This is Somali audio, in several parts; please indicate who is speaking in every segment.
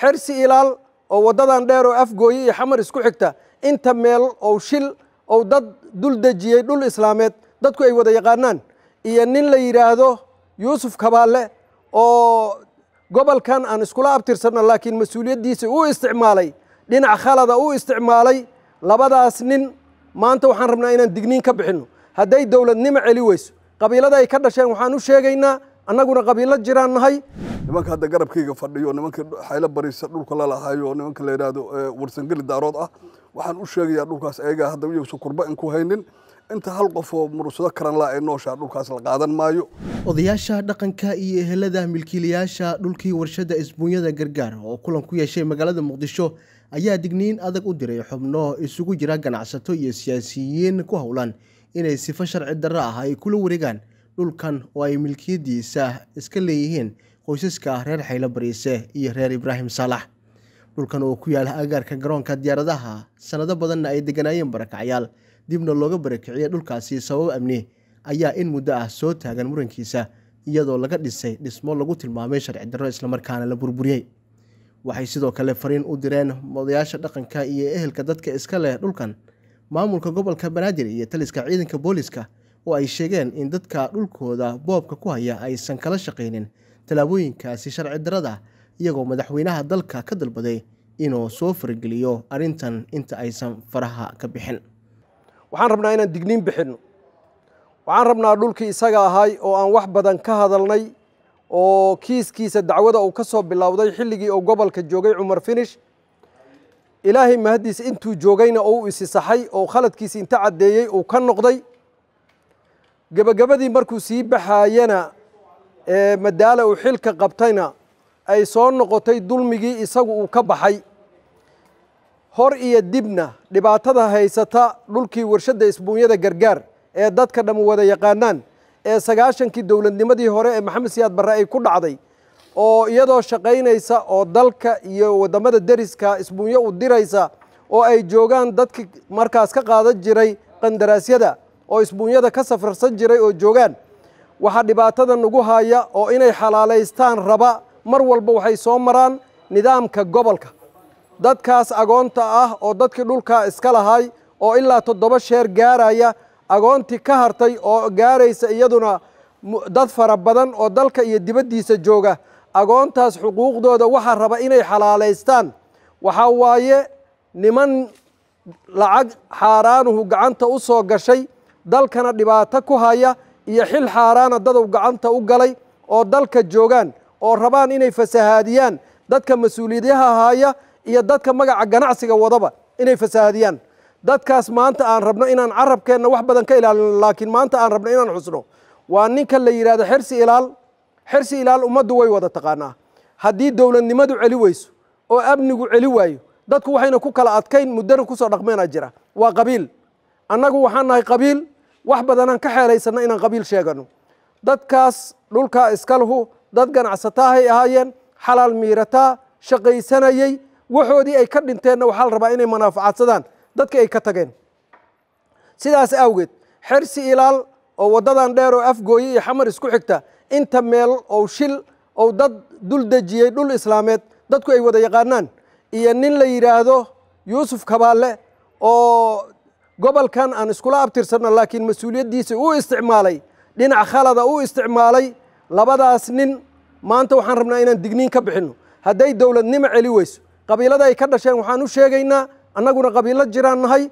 Speaker 1: xersi ilaal oo waddadan dheer oo afgooye iyo xamar isku xigta inta meel oo shil ou dad dul dejiyey dhul islaameed dadku ay wada yaqaanaan iyo nin la yidhaahdo yuusuf kabaalle oo gobolkan aan iskula abtirsanno laakiin mas-uuliyaddiisa uu isticmaalay dhinac khalada uu isticmaalay labadaas nin maanta waxaan rabnaa inaan digniin ka bixinno hadday dowladnimo celi weyso qabiilada ay ka dhasheen waxaan u sheegaynaa annaguna qabiilo jiraan nahay nimanka hadda garabkayga fadhiyo nimanka xaylo barisa dhulka lalahayo nimanka la yidhaahdo eh, warsangeli daarood ah waxaan u sheegayaa dhulkaas ayagaa hadda iyagsa kurba inku haynin inta hal qof oo murugsado karan la ay nooshaa dhulkaas la qaadan maayo
Speaker 2: odayaasha dhaqanka iyo ehelada milkiilayaasha dhulkii warshadda isbuunyada gargaar oo kulan ku yeeshay magaalada muqdisho ayaa digniin adag u diray xubno isugu jira ganacsato iyo siyaasiyiin ku howlan inay sifo sharci darro ah ay kula wareegaan dhulkan oo ay milkiyadiisa iska leeyihiin qoysaska reer xaylo bariise iyo reer ibraahim saalax dhulkan oo ku yaala agaarka garoonka diyaaradaha sannado badanna ay deganaayeen barakacyaal dibna looga barakiciyey dhulkaasi sabab amni ayaa in muddo ah soo taagan murankiisa iyadoo laga dhisay dhismo lagu tilmaamay sharci darro islamarkaana la burburiyey waxay sidoo kale fariin u direen modayaasha dhaqanka iyo ehelka dadka iska leh dhulkan maamulka gobolka banaadir iyo taliska ciidanka booliska oo ay sheegeen in dadka dhulkooda boobka ku haya aysan kala shaqaynin tallaabooyinkaasi sharci darada iyagoo madaxweynaha dalka ka dalbaday inuu soo fargeliyo arrintan inta aysan faraha ka bixin waxaan rabnaa inaan digniin bixinno waxaan rabnaa dhulkii isaga ahay oo aan
Speaker 1: wax badan ka hadalnay oo kiiskiisa dacwada uu ka soo bilowday xilligii uu gobolka joogay cumar finish ilaahay mahaddiisa intuu joogayna uu isi saxay oo khaladkiisi inta caddeeyey uu ka noqday gebagabadii markuu sii baxaayena madaala uu xilka qabtayna ay soo noqotay dulmigii isagu uu ka baxay hor iyo dibna dhibaatada haysata dhulkii warshadda isbuunyada gargaar ee dadka dhammu wada yaqaanaan ee sagaashankii dowladnimadii hore ee maxamed siyaad barre ay ku dhacday oo iyadoo shaqaynaysa oo dalka iyo waddamada deriska isbuunyo u diraysa oo ay joogaan dadki markaas ka qaadan jiray qandaraasyada oo isbuunyada ka safarsan jiray oo joogaan waxaa dhibaatada nagu haya oo inay xalaalaystaan raba mar walba waxay soo maraan nidaamka gobolka dadkaas agoonta ah oo dadkii dhulkaa iska lahay oo ilaa toddoba sheer gaaraya agoontii ka hartay oo gaaraysa iyaduna dad fara badan oo dalka iyo dibaddiisa jooga agoontaas xuquuqdooda waxaa raba inay xalaalaystaan waxaa waaye niman lacag xaaraanuhu gacanta u soo gashay dalkana dhibaato ku haya iyo xil xaaraana dadow gacanta u galay oo dalka joogaan oo rabaan inay fasahaadiyaan dadka mas uuliyadaha haya iyo dadka magaca ganacsiga wadaba inay fasahaadiyaan dadkaas maanta aan rabno inaan carabkeenna wax badan ka ilaalino laakiin maanta aan rabno inaan xusno waa ninka la yidhahdo xersi ilaal xersi ilaal ummaddu way wada taqaanaa haddii dowladnimadu celi weyso oo amnigu celi waayo dadku waxayna ku kala adkayn muddana soo dhaqmeenaa jira waa qabiil annagu waxaan nahay qabiil wax badanaan ka xeelaysanno inaan qabiil sheegano dadkaas dhulkaa iskalhu dad ganacsataahay ahaayeen xalaal miirataa shaqaysanayey waxoodii ay ka dhinteenna waxaa la rabaa inay manaafacadsadaan dadkii ay ka tageen sidaas awgeed xersi ilaal oo waddadan dheer oo afgooye iyo xamar isku xigta inta meel ou shil ou dad dul dejiyey dhul islaameed dadku ay wada yaqaanaan iyo nin la yidhaahdo yuusuf kabaalle oo gobolkan aan iskula abtirsanno laakiin mas-uuliyaddiisa uu isticmaalay dhinac khalada uu isticmaalay labadaas nin maanta waxaan rabnaa inaan digniin ka bixinno hadday dowladnimo celi weyso qabiilada ay ka dhasheen waxaan u sheegaynaa annaguna qabiilo jiraan nahay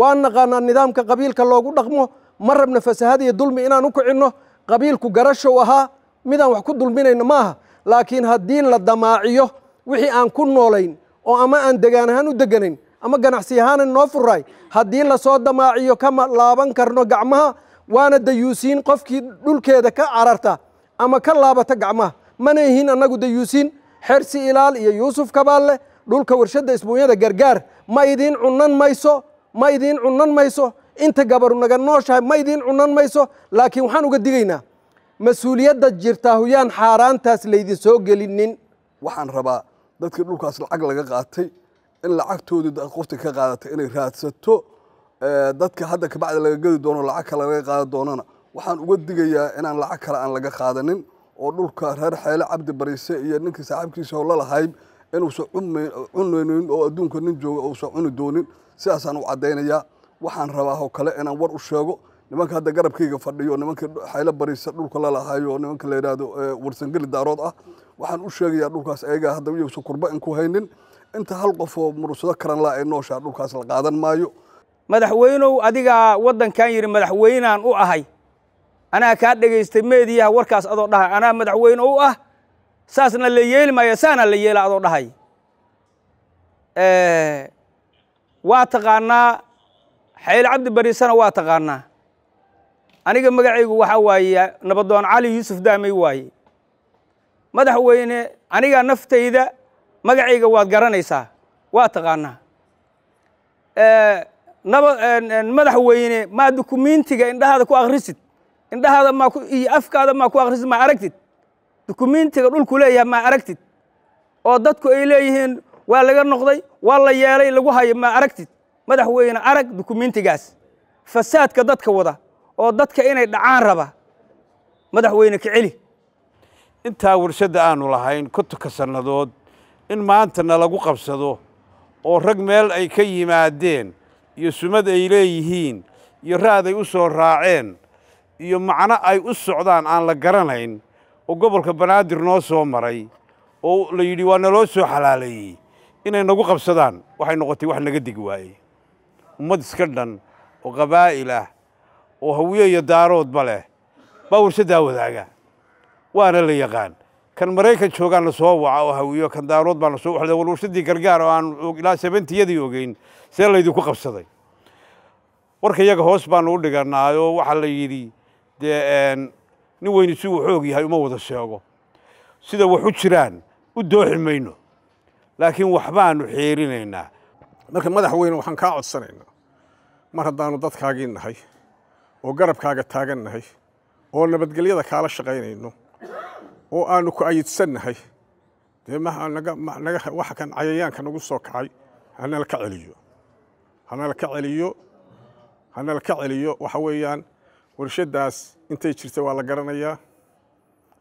Speaker 1: waan naqaanaa nidaamka qabiilka loogu dhaqmo ma rabna fasahad iyo dulmi inaan u kicinno qabiilku garashow ahaa midaan wax ku dulminayna ma aha laakiin haddii la damaaciyo wixii aan ku noolayn oo ama aan degaan ahaan u deganayn ama ganacsi ahaana noo furaay haddii lasoo damaaciyo kama laaban karno gacmaha waana dayuusiin qofkii dhulkeeda ka cararta ama ka laabata gacmaha mana ihin annagu dayuusiin xersi ilaal iyo yuusuf kabaalle dhulka warshadda isbuunyada gargaar ma idiin cunan mayso ma idiin cunan mayso inta gabaru naga nooshahay ma idiin cunan mayso laakiin waxaan uga digaynaa mas-uuliyadda jirtaa huyaan xaaraantaas laydin soo gelinin waxaan rabaa dadkii dhulkaas lacag laga qaatay in lacagtoodii qofta ka qaadatay inay raadsato eh, dadka hadda kabacdi laga gedi doono lacag kale laga qaadan doonana waxaan uga digayaa inaan lacag kale aan laga qaadanin oo dhulka reer xeele cabdi bariise iyo ninkii saaxiibkiisa oo lalahay inuusan cunaynin oo adduunka nin jooga uusan cuni doonin sidaasaan u caddaynayaa waxaan rabaa oo kale inaan war u sheego nimanka hadda garabkayga fadhiyo nimanka xeele bariise dhulka lalahayo nimanka la yidhaahdo eh, warsan daarood ah waxaan u sheegayaa dhulkaas ayagaa hadda iyuusan kurba in haynin inta hal qof oo murursado karan laa ee nooshaa dhulkaas la qaadan maayo madaxweynow adigaa waddankan yidhi madaxweynaan u ahay anaa kaa dhegaystay meediyaha warkaas adoo dhahay anaa madaxweyne u ah saasna la yeeli maayo saana la yeela adoo dhahay waa taqaanaa xayl cabdi bariisana waa taqaanaa aniga magacaygu waxaa waaye nabadoon cali yuusuf daamay waaye madaxweyne anigaa naftayda magacayga waad garanaysaa waa taqaanaa madaxweyne maa dukumentiga indhahaada ku akhrisid indhahaada maa iyo afkaada maa ku akhrisid maa aragtid dukumentiga dhulku leeyahay maa aragtid oo dadku ay leeyihiin waa laga noqday waa la yeelay lagu hayo maa aragtid madaxweyne arag dukumentigaas fasaadka dadka wada oo dadka inay dhacaan raba madaxweyne ka celi intaa warshadda aanu lahayn kontonka sannadood in maantana lagu qabsado oo rag meel ay ka yimaadeen iyo sumad ay leeyihiin iyo ra'day u soo raaceen iyo macno ay u socdaan aan la garanayn oo gobolka banaadir noo soo maray oo la yidhi waa naloo soo xalaaleeyey inay nagu qabsadaan waxay noqotay wax naga degi waayey ummad iska dhan oo qabaa'il ah oo hawiye iyo daaroodba leh baa warsaddaa wadaaga waana la yaqaan kan maraykan joogaan lasoo waca oo hawiyo kan daarood baan lasoo waxda walwarshadii gargaar oo aan ilaa sabentiyadii ogeyn see laydinku qabsaday warka iyaga hoos baanu u dhiganay oo waxaa la yidhi dee nin weyni si xoog yahay uma wada sheego sida wax u jiraan u dooxi mayno laakiin waxbaanu xeerinaynaa marka madax weyne waxaan kaa codsanayna mar haddaanu dadkaagii nahay oo garabkaaga taagan nahay oo nabadgelyada kaala shaqaynayno oo aanu ku ayidsannahay dee cayayaanka nagu soo kacay hanalka celiyo hanalka celiyo hanalka celiyo waxa weeyaan warshaddaas intay jirtay waa la garanayaa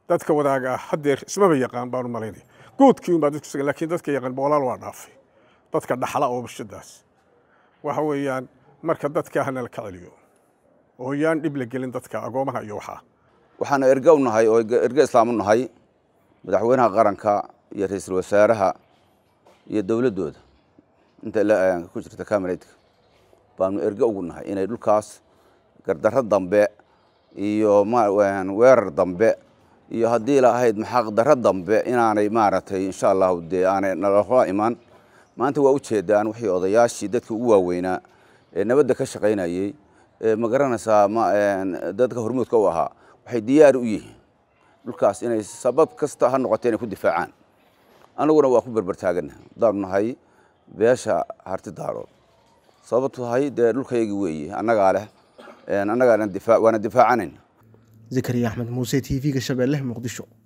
Speaker 1: dadka wadaaga ah haddeer ismaba yaqaan baanu malaynaya guudkii unbaa dadku sugan lakiin dadka yaqaan boolaal waa dhaafay dadka dhaxla oo warshaddaas waxa weeyaan marka dadka ka celiyo oo yaan dhib la gelin dadka agoomaha iyo waxaa waxaanu erge u nahay oo erge islaam unahay madaxweynaha qaranka iyo ra-iisul wasaaraha iyo dowladooda inta ilaa ayaanka ku jirta cameradka baanu erge ugu nahay inay dhulkaas gardarro dambe iyo weerar dambe iyo haddii la ahayd maxaaqdarro dambe inaanay maaragtay insha allahu dee aanay nalala imaan maanta waa u jeedaan wixii odayaashii dadkii ugu waaweynaa ee nabadda ka shaqaynayey ee ma garanaysaa ma dadka hormuudka u ahaa waxay diyaar u yihiin dhulkaas inay sabab kasta ha noqotee inay ku difaacaan anaguna waa ku berbertaagana daanu nahay beesha harti daarood sababtu tahay dee dhulkayagi weeye annagaa leh annagaa waana difaacanayn
Speaker 2: zakariya axmed muuse t v-ga shabeelle muqdisho